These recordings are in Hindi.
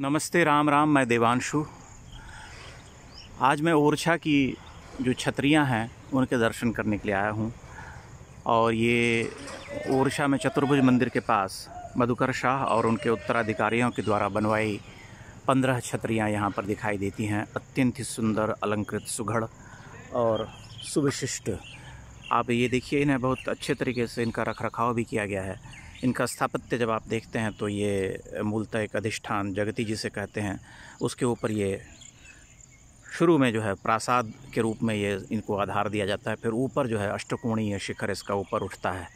नमस्ते राम राम मैं देवांशु आज मैं ओरछा की जो छतरियां हैं उनके दर्शन करने के लिए आया हूं और ये ओरछा में चतुर्भुज मंदिर के पास मधुकर शाह और उनके उत्तराधिकारियों के द्वारा बनवाई पंद्रह छतरियां यहां पर दिखाई देती हैं अत्यंत ही सुंदर अलंकृत सुघड़ और सुविशिष्ट आप ये देखिए इन्हें बहुत अच्छे तरीके से इनका रख रखाव भी किया गया है इनका स्थापत्य जब आप देखते हैं तो ये मूलतः एक अधिष्ठान जगती जिसे कहते हैं उसके ऊपर ये शुरू में जो है प्रासाद के रूप में ये इनको आधार दिया जाता है फिर ऊपर जो है अष्टकोणीय शिखर इसका ऊपर उठता है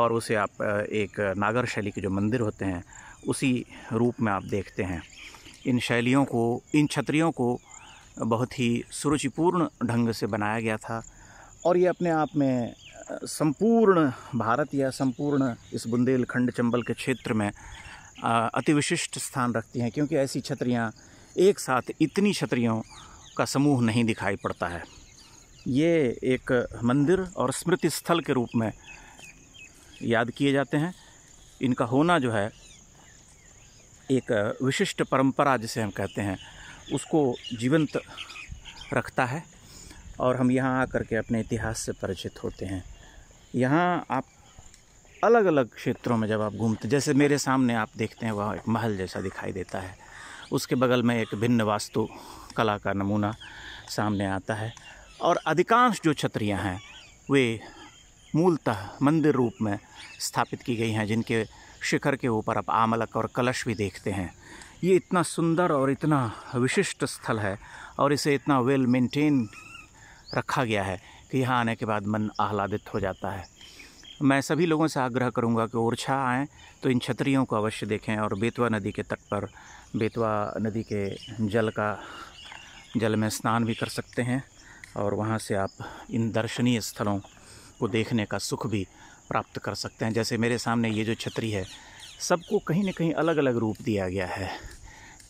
और उसे आप एक नागर शैली के जो मंदिर होते हैं उसी रूप में आप देखते हैं इन शैलियों को इन छतरियों को बहुत ही सुरुचिपूर्ण ढंग से बनाया गया था और ये अपने आप में संपूर्ण भारत या संपूर्ण इस बुंदेलखंड चंबल के क्षेत्र में अति विशिष्ट स्थान रखती हैं क्योंकि ऐसी छतरियाँ एक साथ इतनी छतरियों का समूह नहीं दिखाई पड़ता है ये एक मंदिर और स्मृति स्थल के रूप में याद किए जाते हैं इनका होना जो है एक विशिष्ट परंपरा जिसे हम कहते हैं उसको जीवंत रखता है और हम यहाँ आकर के अपने इतिहास से परिचित होते हैं यहाँ आप अलग अलग क्षेत्रों में जब आप घूमते जैसे मेरे सामने आप देखते हैं वह एक महल जैसा दिखाई देता है उसके बगल में एक भिन्न वास्तु कला का नमूना सामने आता है और अधिकांश जो छतरियाँ हैं वे मूलतः मंदिर रूप में स्थापित की गई हैं जिनके शिखर के ऊपर आप आमलक और कलश भी देखते हैं ये इतना सुंदर और इतना विशिष्ट स्थल है और इसे इतना वेल मेंटेन रखा गया है कि यहाँ आने के बाद मन आह्लादित हो जाता है मैं सभी लोगों से आग्रह करूँगा कि ओरछा आएँ तो इन छतरियों को अवश्य देखें और बेतवा नदी के तट पर बेतवा नदी के जल का जल में स्नान भी कर सकते हैं और वहाँ से आप इन दर्शनीय स्थलों को देखने का सुख भी प्राप्त कर सकते हैं जैसे मेरे सामने ये जो छतरी है सबको कहीं ना कहीं अलग अलग रूप दिया गया है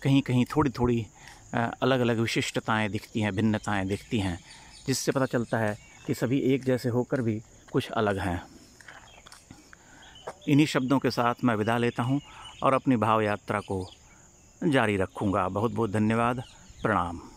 कहीं कहीं थोड़ी थोड़ी अलग अलग विशिष्टताएं दिखती हैं भिन्नताएं दिखती हैं जिससे पता चलता है कि सभी एक जैसे होकर भी कुछ अलग हैं इन्हीं शब्दों के साथ मैं विदा लेता हूँ और अपनी भाव यात्रा को जारी रखूँगा बहुत बहुत धन्यवाद प्रणाम